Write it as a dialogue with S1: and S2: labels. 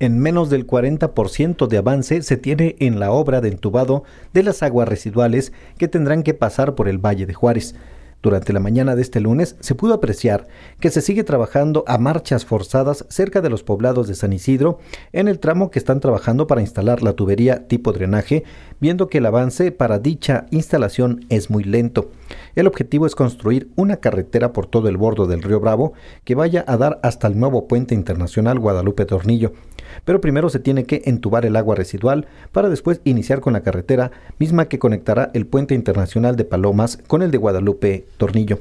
S1: en menos del 40% de avance se tiene en la obra de entubado de las aguas residuales que tendrán que pasar por el Valle de Juárez. Durante la mañana de este lunes se pudo apreciar que se sigue trabajando a marchas forzadas cerca de los poblados de San Isidro en el tramo que están trabajando para instalar la tubería tipo drenaje, viendo que el avance para dicha instalación es muy lento. El objetivo es construir una carretera por todo el bordo del río Bravo que vaya a dar hasta el nuevo puente internacional Guadalupe Tornillo. Pero primero se tiene que entubar el agua residual para después iniciar con la carretera misma que conectará el puente internacional de Palomas con el de Guadalupe Tornillo.